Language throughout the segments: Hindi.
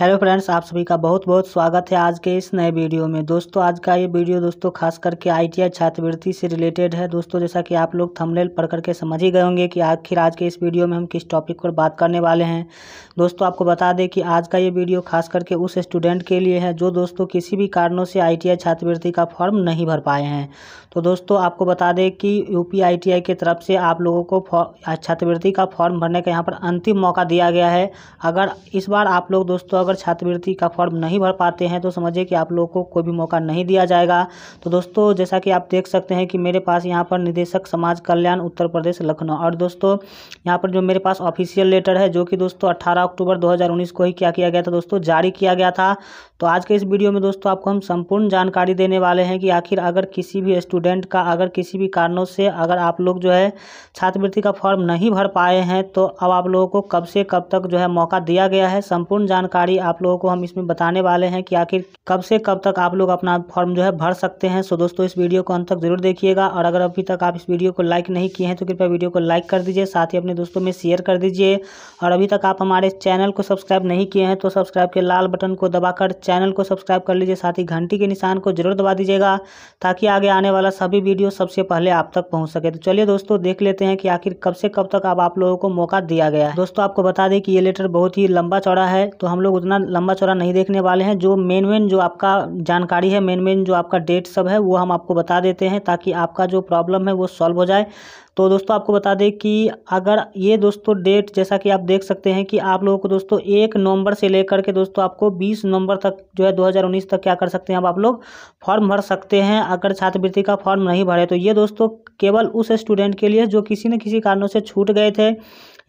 हेलो फ्रेंड्स आप सभी का बहुत बहुत स्वागत है आज के इस नए वीडियो में दोस्तों आज का ये वीडियो दोस्तों खास करके आईटीआई छात्रवृत्ति से रिलेटेड है दोस्तों जैसा कि आप लोग थंबनेल पढ़ करके समझ ही गए होंगे कि आखिर आज के इस वीडियो में हम किस टॉपिक पर बात करने वाले हैं दोस्तों आपको बता दें कि आज का ये वीडियो खास करके उस स्टूडेंट के लिए है जो दोस्तों किसी भी कारणों से आई छात्रवृत्ति का फॉर्म नहीं भर पाए हैं तो दोस्तों आपको बता दें कि यू पी की तरफ से आप लोगों को छात्रवृत्ति का फॉर्म भरने का यहाँ पर अंतिम मौका दिया गया है अगर इस बार आप लोग दोस्तों अगर छात्रवृत्ति का फॉर्म नहीं भर पाते हैं तो समझिए कि आप लोगों को कोई भी मौका नहीं दिया जाएगा तो दोस्तों जैसा कि आप देख सकते हैं कि मेरे पास यहाँ पर निदेशक समाज कल्याण उत्तर प्रदेश लखनऊ और दोस्तों यहाँ पर जो मेरे पास ऑफिशियल लेटर है जो कि दोस्तों अट्ठारह अक्टूबर दो को ही क्या किया गया था दोस्तों जारी किया गया था तो आज के इस वीडियो में दोस्तों आपको हम संपूर्ण जानकारी देने वाले हैं कि आखिर अगर किसी भी स्टूडेंट का अगर किसी भी कारणों से अगर आप लोग जो है छात्रवृत्ति का फॉर्म नहीं भर पाए हैं तो अब आप लोगों को कब से कब तक जो है मौका दिया गया है संपूर्ण जानकारी आप लोगों को हम इसमें बताने वाले हैं कि आखिर कब से कब तक आप लोग अपना फॉर्म जो है भर सकते हैं सो दोस्तों इस वीडियो को अंत तक जरूर देखिएगा और अगर अभी तक आप इस वीडियो को लाइक नहीं किए हैं तो कृपया वीडियो को लाइक कर दीजिए साथ ही अपने दोस्तों में शेयर कर दीजिए और अभी तक आप हमारे चैनल को सब्सक्राइब नहीं किए हैं तो सब्सक्राइब के लाल बटन को दबाकर चैनल को सब्सक्राइब कर लीजिए साथ ही घंटी के निशान को जरूर दबा दीजिएगा ताकि आगे आने वाला सभी वीडियो सबसे पहले आप तक पहुँच सके तो चलिए दोस्तों देख लेते हैं कि आखिर कब से कब तक अब आप लोगों को मौका दिया गया है दोस्तों आपको बता दें कि ये लेटर बहुत ही लंबा चौड़ा है तो हम लोग उतना लंबा चौड़ा नहीं देखने वाले हैं जो मेन मेन जो आपका जानकारी है मेन मेन जो आपका डेट सब है वो हम आपको बता देते हैं ताकि आपका जो प्रॉब्लम है वो सॉल्व हो जाए तो दोस्तों आपको बता दें कि अगर ये दोस्तों डेट जैसा कि आप देख सकते हैं कि आप लोगों को दोस्तों एक नवंबर से लेकर के दोस्तों आपको 20 नवंबर तक जो है 2019 तक क्या कर सकते हैं अब आप लोग फॉर्म भर सकते हैं अगर छात्रवृत्ति का फॉर्म नहीं भरे तो ये दोस्तों केवल उस स्टूडेंट के लिए जो किसी न किसी कारणों से छूट गए थे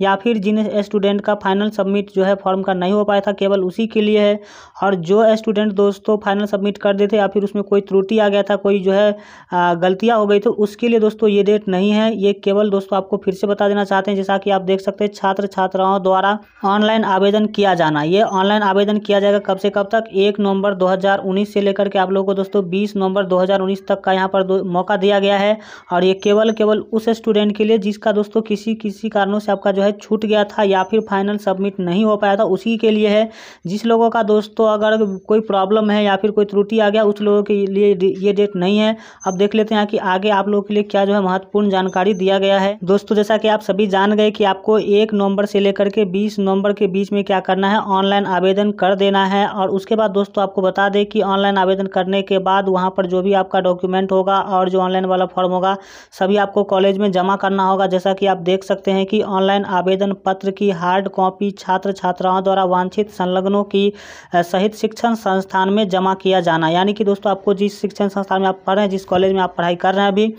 या फिर जिन स्टूडेंट का फाइनल सबमिट जो है फॉर्म का नहीं हो पाया था केवल उसी के लिए है और जो स्टूडेंट दोस्तों फाइनल सबमिट कर देते या फिर उसमें कोई त्रुटि आ गया था कोई जो है गलतियाँ हो गई तो उसके लिए दोस्तों ये डेट नहीं है ये केवल दोस्तों आपको फिर से बता देना चाहते हैं जैसा कि आप देख सकते हैं छात्र छात्राओं द्वारा ऑनलाइन आवेदन किया जाना ये ऑनलाइन आवेदन किया जाएगा कब से कब तक एक नवंबर 2019 से लेकर के आप लोगों को दोस्तों 20 नवंबर 2019 तक का यहाँ पर मौका दिया गया है और ये केवल केवल उस स्टूडेंट के लिए जिसका दोस्तों किसी किसी कारणों से आपका जो है छूट गया था या फिर फाइनल सबमिट नहीं हो पाया था उसी के लिए है जिस लोगों का दोस्तों अगर कोई प्रॉब्लम है या फिर कोई त्रुटि आ गया उस लोगों के लिए ये डेट नहीं है अब देख लेते हैं कि आगे आप लोगों के लिए क्या जो है महत्वपूर्ण जानकारी दिया दिया गया है दोस्तों जैसा कि आप सभी जान गए कि आपको एक नवंबर से लेकर के बीस नवंबर के बीच में क्या करना है ऑनलाइन आवेदन कर देना है और उसके बाद दोस्तों आपको बता दें कि ऑनलाइन आवेदन करने के बाद वहाँ पर जो भी आपका डॉक्यूमेंट होगा और जो ऑनलाइन वाला फॉर्म होगा सभी आपको कॉलेज में जमा करना होगा जैसा कि आप देख सकते हैं कि ऑनलाइन आवेदन पत्र की हार्ड कॉपी छात्र छात्राओं द्वारा वांछित संलग्नों की सहित शिक्षण संस्थान में जमा किया जाना यानी कि दोस्तों आपको जिस शिक्षण संस्थान में आप पढ़ रहे हैं जिस कॉलेज में आप पढ़ाई कर रहे हैं अभी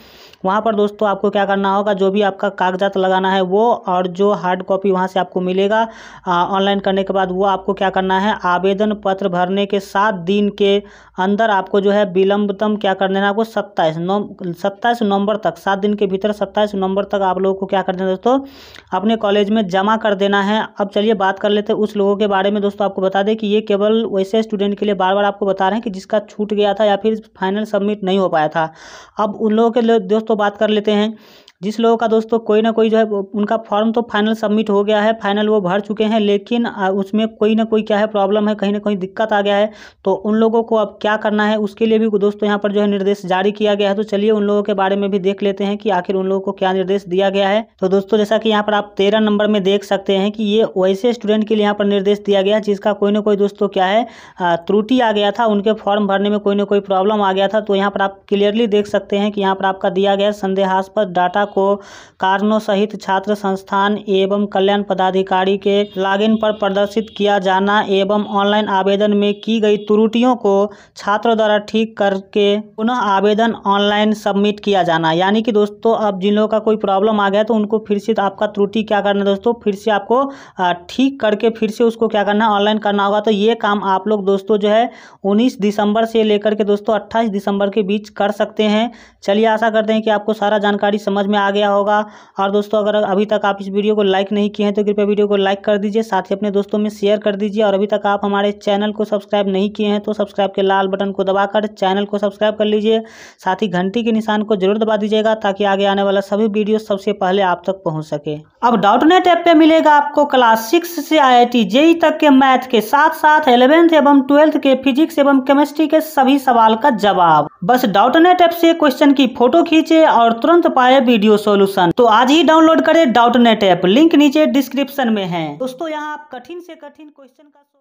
वहाँ पर दोस्तों आपको क्या करना करना होगा जो भी आपका कागजात लगाना है वो और जो हार्ड कॉपी वहाँ से आपको मिलेगा ऑनलाइन करने के बाद वो आपको क्या करना है आवेदन पत्र भरने के सात दिन के अंदर आपको जो है विलंबतम क्या कर देना आपको सत्ताईस नौ सत्ताईस नवंबर तक सात दिन के भीतर सत्ताईस नवंबर तक आप लोगों को क्या कर देना दोस्तों अपने कॉलेज में जमा कर देना है अब चलिए बात कर लेते हैं उस लोगों के बारे में दोस्तों आपको बता दें कि ये केवल वैसे स्टूडेंट के लिए बार बार आपको बता रहे हैं कि जिसका छूट गया था या फिर फाइनल सबमिट नहीं हो पाया था अब उन लोगों के लिए दोस्तों बात कर लेते हैं जिस लोगों का दोस्तों कोई ना कोई जो है उनका फॉर्म तो फाइनल सबमिट हो गया है फाइनल वो भर चुके हैं लेकिन उसमें कोई ना कोई क्या है प्रॉब्लम है कहीं ना कहीं दिक्कत आ गया है तो उन लोगों को अब क्या करना है उसके लिए भी दोस्तों यहाँ पर जो है निर्देश जारी किया गया है तो चलिए उन लोगों के बारे में भी देख लेते हैं कि आखिर उन लोगों को क्या निर्देश दिया गया है तो दोस्तों जैसा कि यहाँ पर आप तेरह नंबर में देख सकते हैं कि ये वैसे स्टूडेंट के लिए यहाँ पर निर्देश दिया गया है जिसका कोई ना कोई दोस्तों क्या है त्रुटि आ गया था उनके फॉर्म भरने में कोई ना कोई प्रॉब्लम आ गया था तो यहाँ पर आप क्लियरली देख सकते हैं कि यहाँ पर आपका दिया गया संदेहास्पद डाटा को कारणों सहित छात्र संस्थान एवं कल्याण पदाधिकारी के लॉगिन पर प्रदर्शित किया जाना एवं ऑनलाइन आवेदन में की गई त्रुटियों को छात्रों द्वारा ठीक करके पुनः आवेदन ऑनलाइन सबमिट किया जाना यानी कि दोस्तों अब जिन लोगों का कोई प्रॉब्लम आ गया तो उनको फिर से तो आपका त्रुटि क्या करना दोस्तों फिर से आपको ठीक करके फिर से उसको क्या करना ऑनलाइन करना होगा तो ये काम आप लोग दोस्तों जो है उन्नीस दिसंबर से लेकर के दोस्तों अट्ठाईस दिसंबर के बीच कर सकते हैं चलिए आशा करते हैं कि आपको सारा जानकारी समझ में में आ गया होगा और दोस्तों अगर अभी तक आप इस वीडियो को लाइक नहीं किए हैं तो कृपया वीडियो को लाइक कर दीजिए साथ ही अपने दोस्तों में शेयर कर दीजिए और अभी तक आप हमारे चैनल को सब्सक्राइब नहीं किए हैं तो सब्सक्राइब के लाल बटन को दबाकर चैनल को सब्सक्राइब कर लीजिए साथ ही घंटी के निशान को जरूर दबा दीजिएगा ताकि आगे आने वाला सभी वीडियो सबसे पहले आप तक पहुँच सके अब डॉट नेट ऐप पर मिलेगा आपको क्लास सिक्स से आई आई e तक के मैथ के साथ साथ एलेवेंथ एवं ट्वेल्थ के फिजिक्स एवं केमिस्ट्री के सभी सवाल का जवाब बस डॉट नेट ऐप से क्वेश्चन की फोटो खींचे और तुरंत पाए वीडियो वीडियो सोल्यूशन तो आज ही डाउनलोड करें डाउट नेट ऐप लिंक नीचे डिस्क्रिप्शन में है दोस्तों यहाँ आप कठिन से कठिन क्वेश्चन का